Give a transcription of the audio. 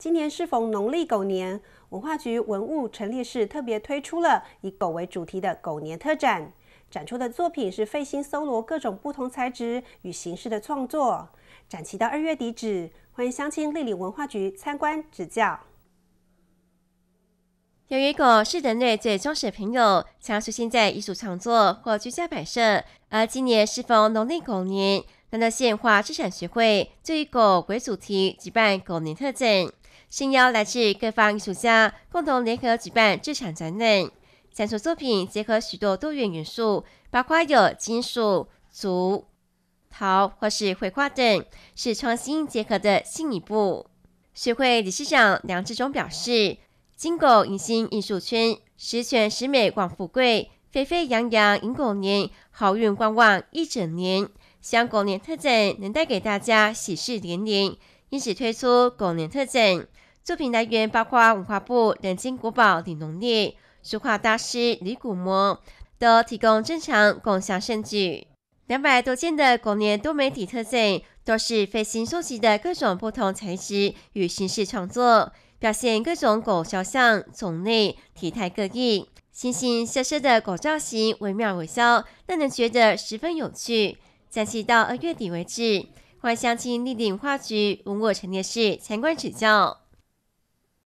今年适逢农历狗年，文化局文物陈列室特别推出了以狗为主题的狗年特展。展出的作品是费心搜罗各种不同材质与形式的创作，展期到二月底止。欢迎乡亲莅临文化局参观指教。由于狗是人类最忠实朋友，常出现在艺术创作或居家摆设。而今年适逢农历狗年，南投县文化资产学会就以狗为主题举办狗年特展。新邀来自各方艺术家共同联合举办这场展览，展出作品结合许多多元元素，包括有金属、竹、陶或是绘画等，是创新结合的新一步。学会理事长梁志忠表示：“金狗迎新艺术圈，十全十美广富贵，沸沸扬扬迎狗年，好运观望一整年。希望狗年特展能带给大家喜事连连。”因此推出狗年特展，作品来源包括文化部、南京国宝李农烈、书画大师李古墨，都提供正常共享证据。两百多件的狗年多媒体特展，都是费心收集的各种不同材质与形式创作，表现各种狗肖像种类、体态各异、形形色色的狗造型，惟妙惟肖，让人觉得十分有趣。展期到二月底为止。欢迎乡亲莅临花局文物陈列室参观指教。